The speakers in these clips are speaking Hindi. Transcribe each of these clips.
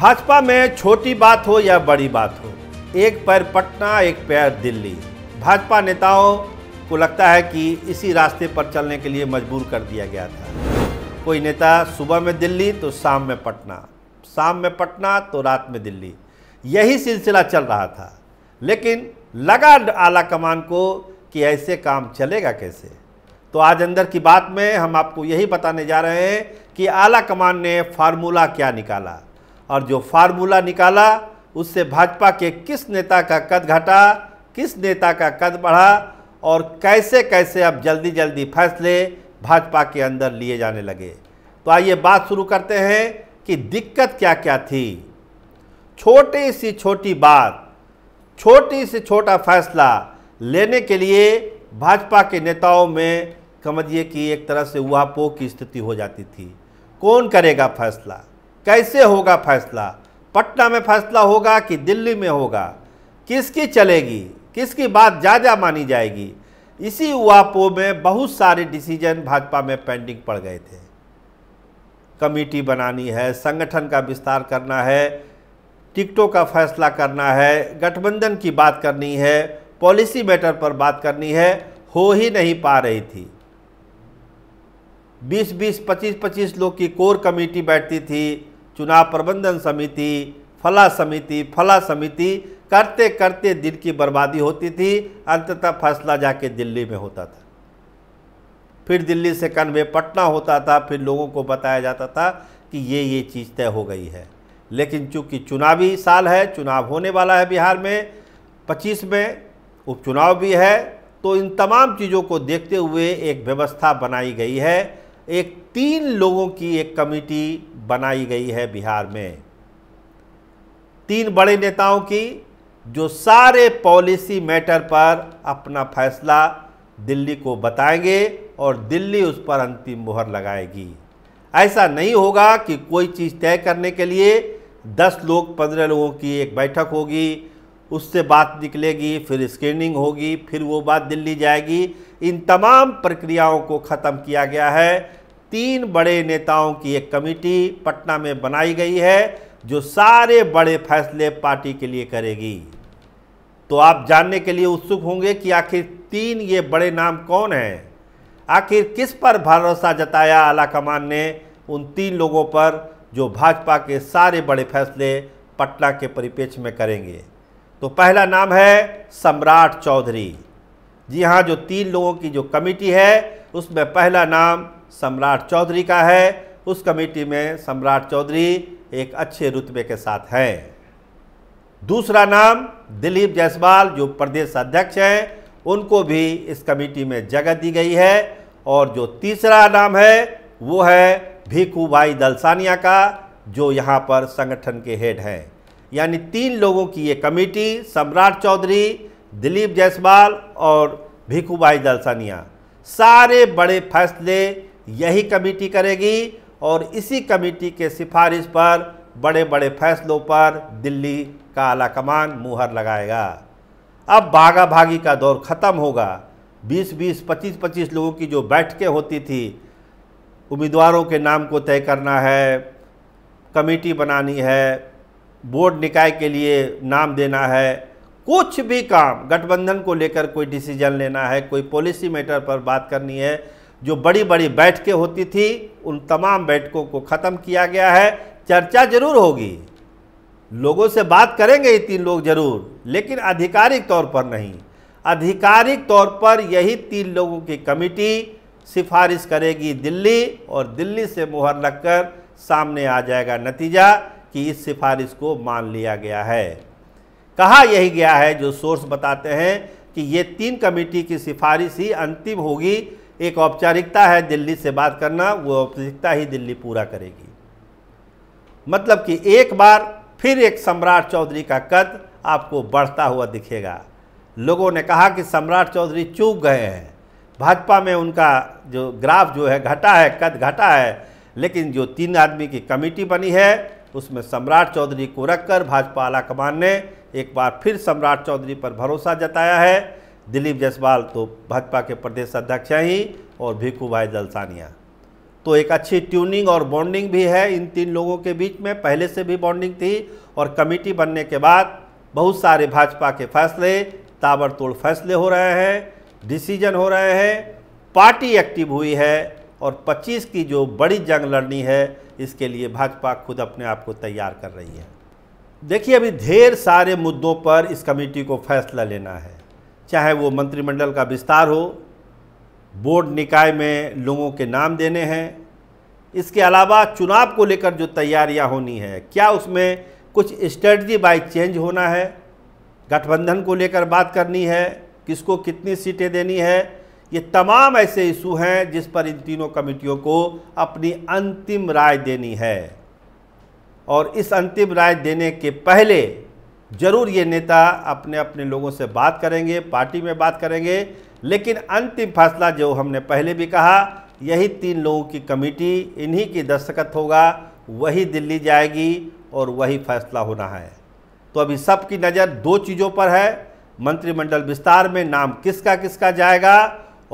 भाजपा में छोटी बात हो या बड़ी बात हो एक पैर पटना एक पैर दिल्ली भाजपा नेताओं को लगता है कि इसी रास्ते पर चलने के लिए मजबूर कर दिया गया था कोई नेता सुबह में दिल्ली तो शाम में पटना शाम में पटना तो रात में दिल्ली यही सिलसिला चल रहा था लेकिन लगा आला कमान को कि ऐसे काम चलेगा कैसे तो आज अंदर की बात में हम आपको यही बताने जा रहे हैं कि आला कमान ने फार्मूला क्या निकाला और जो फार्मूला निकाला उससे भाजपा के किस नेता का कद घटा किस नेता का कद बढ़ा और कैसे कैसे अब जल्दी जल्दी फैसले भाजपा के अंदर लिए जाने लगे तो आइए बात शुरू करते हैं कि दिक्कत क्या क्या थी छोटी सी छोटी बात छोटी से छोटा फैसला लेने के लिए भाजपा के नेताओं में समझिए कि एक तरह से वहा की स्थिति हो जाती थी कौन करेगा फैसला कैसे होगा फैसला पटना में फैसला होगा कि दिल्ली में होगा किसकी चलेगी किसकी बात ज़्यादा मानी जाएगी इसी वापो में बहुत सारे डिसीजन भाजपा में पेंडिंग पड़ गए थे कमेटी बनानी है संगठन का विस्तार करना है टिकटों का फैसला करना है गठबंधन की बात करनी है पॉलिसी मैटर पर बात करनी है हो ही नहीं पा रही थी 20-20, 25-25 लोग की कोर कमेटी बैठती थी चुनाव प्रबंधन समिति फला समिति फला समिति करते करते दिन की बर्बादी होती थी अंततः फैसला जाके दिल्ली में होता था फिर दिल्ली से कन्वे पटना होता था फिर लोगों को बताया जाता था कि ये ये चीज़ तय हो गई है लेकिन चूंकि चुनावी साल है चुनाव होने वाला है बिहार में पच्चीस में उपचुनाव भी है तो इन तमाम चीज़ों को देखते हुए एक व्यवस्था बनाई गई है एक तीन लोगों की एक कमेटी बनाई गई है बिहार में तीन बड़े नेताओं की जो सारे पॉलिसी मैटर पर अपना फैसला दिल्ली को बताएंगे और दिल्ली उस पर अंतिम मुहर लगाएगी ऐसा नहीं होगा कि कोई चीज़ तय करने के लिए दस लोग पंद्रह लोगों की एक बैठक होगी उससे बात निकलेगी फिर स्क्रीनिंग होगी फिर वो बात दिल्ली जाएगी इन तमाम प्रक्रियाओं को ख़त्म किया गया है तीन बड़े नेताओं की एक कमेटी पटना में बनाई गई है जो सारे बड़े फैसले पार्टी के लिए करेगी तो आप जानने के लिए उत्सुक होंगे कि आखिर तीन ये बड़े नाम कौन हैं आखिर किस पर भरोसा जताया आलाकमान ने उन तीन लोगों पर जो भाजपा के सारे बड़े फैसले पटना के परिपेक्ष में करेंगे तो पहला नाम है सम्राट चौधरी जी हाँ जो तीन लोगों की जो कमेटी है उसमें पहला नाम सम्राट चौधरी का है उस कमेटी में सम्राट चौधरी एक अच्छे रुतबे के साथ हैं दूसरा नाम दिलीप जायसवाल जो प्रदेश अध्यक्ष हैं उनको भी इस कमेटी में जगह दी गई है और जो तीसरा नाम है वो है भीखू भाई दलसानिया का जो यहाँ पर संगठन के हेड हैं यानी तीन लोगों की ये कमेटी सम्राट चौधरी दिलीप जायसवाल और भीखू भाई दलसानिया सारे बड़े फैसले यही कमेटी करेगी और इसी कमेटी के सिफारिश पर बड़े बड़े फैसलों पर दिल्ली का आलाकमान मुहर लगाएगा अब भागा भागी का दौर ख़त्म होगा 20-20, 25-25 लोगों की जो बैठकें होती थी उम्मीदवारों के नाम को तय करना है कमेटी बनानी है बोर्ड निकाय के लिए नाम देना है कुछ भी काम गठबंधन को लेकर कोई डिसीजन लेना है कोई पॉलिसी मैटर पर बात करनी है जो बड़ी बड़ी बैठकें होती थी उन तमाम बैठकों को ख़त्म किया गया है चर्चा जरूर होगी लोगों से बात करेंगे ये तीन लोग जरूर लेकिन आधिकारिक तौर पर नहीं आधिकारिक तौर पर यही तीन लोगों की कमेटी सिफारिश करेगी दिल्ली और दिल्ली से मुहर लगकर सामने आ जाएगा नतीजा कि इस सिफारिश को मान लिया गया है कहा यही गया है जो सोर्स बताते हैं कि ये तीन कमेटी की सिफारिश ही अंतिम होगी एक औपचारिकता है दिल्ली से बात करना वो औपचारिकता ही दिल्ली पूरा करेगी मतलब कि एक बार फिर एक सम्राट चौधरी का कद आपको बढ़ता हुआ दिखेगा लोगों ने कहा कि सम्राट चौधरी चूक गए हैं भाजपा में उनका जो ग्राफ जो है घटा है कद घटा है लेकिन जो तीन आदमी की कमेटी बनी है उसमें सम्राट चौधरी को रखकर भाजपा आलाकमान ने एक बार फिर सम्राट चौधरी पर भरोसा जताया है दिलीप जायसवाल तो भाजपा के प्रदेश अध्यक्ष हैं और भीखू भाई दलसानिया तो एक अच्छी ट्यूनिंग और बॉन्डिंग भी है इन तीन लोगों के बीच में पहले से भी बॉन्डिंग थी और कमेटी बनने के बाद बहुत सारे भाजपा के फैसले ताबड़तोड़ फैसले हो रहे हैं डिसीजन हो रहे हैं पार्टी एक्टिव हुई है और 25 की जो बड़ी जंग लड़नी है इसके लिए भाजपा खुद अपने आप को तैयार कर रही है देखिए अभी ढेर सारे मुद्दों पर इस कमेटी को फैसला लेना है चाहे वो मंत्रिमंडल का विस्तार हो बोर्ड निकाय में लोगों के नाम देने हैं इसके अलावा चुनाव को लेकर जो तैयारियां होनी है क्या उसमें कुछ स्ट्रेटजी बाई चेंज होना है गठबंधन को लेकर बात करनी है किसको कितनी सीटें देनी है ये तमाम ऐसे इशू हैं जिस पर इन तीनों कमेटियों को अपनी अंतिम राय देनी है और इस अंतिम राय देने के पहले जरूर ये नेता अपने अपने लोगों से बात करेंगे पार्टी में बात करेंगे लेकिन अंतिम फैसला जो हमने पहले भी कहा यही तीन लोगों की कमेटी इन्हीं की दस्तखत होगा वही दिल्ली जाएगी और वही फैसला होना है तो अभी सबकी नज़र दो चीज़ों पर है मंत्रिमंडल विस्तार में नाम किसका किसका जाएगा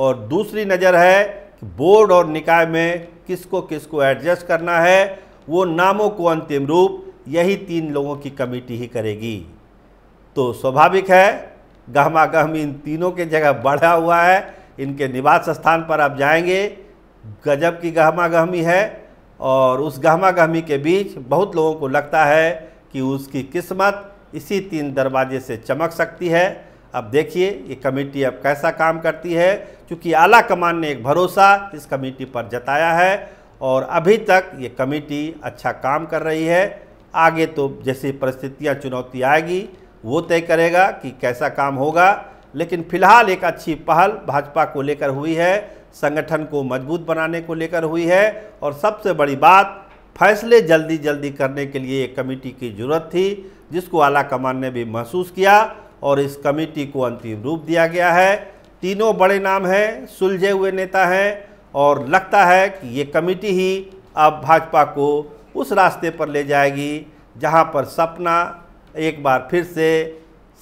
और दूसरी नज़र है कि बोर्ड और निकाय में किसको किसको एडजस्ट करना है वो नामों को अंतिम रूप यही तीन लोगों की कमेटी ही करेगी तो स्वाभाविक है गहमा गहमी इन तीनों के जगह बढ़ा हुआ है इनके निवास स्थान पर आप जाएंगे गजब की गहमा गहमी है और उस गहमा गहमी के बीच बहुत लोगों को लगता है कि उसकी किस्मत इसी तीन दरवाजे से चमक सकती है अब देखिए ये कमेटी अब कैसा काम करती है क्योंकि आला कमान ने एक भरोसा इस कमेटी पर जताया है और अभी तक ये कमेटी अच्छा काम कर रही है आगे तो जैसी परिस्थितियाँ चुनौती आएगी वो तय करेगा कि कैसा काम होगा लेकिन फिलहाल एक अच्छी पहल भाजपा को लेकर हुई है संगठन को मजबूत बनाने को लेकर हुई है और सबसे बड़ी बात फैसले जल्दी जल्दी करने के लिए एक कमेटी की जरूरत थी जिसको आला कमान ने भी महसूस किया और इस कमेटी को अंतिम रूप दिया गया है तीनों बड़े नाम हैं सुलझे हुए नेता हैं और लगता है कि ये कमेटी ही अब भाजपा को उस रास्ते पर ले जाएगी जहाँ पर सपना एक बार फिर से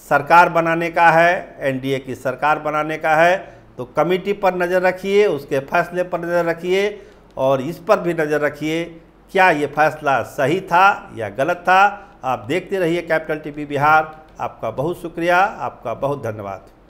सरकार बनाने का है एनडीए की सरकार बनाने का है तो कमेटी पर नज़र रखिए उसके फैसले पर नज़र रखिए और इस पर भी नज़र रखिए क्या ये फैसला सही था या गलत था आप देखते रहिए कैपिटल टीवी बिहार आपका बहुत शुक्रिया आपका बहुत धन्यवाद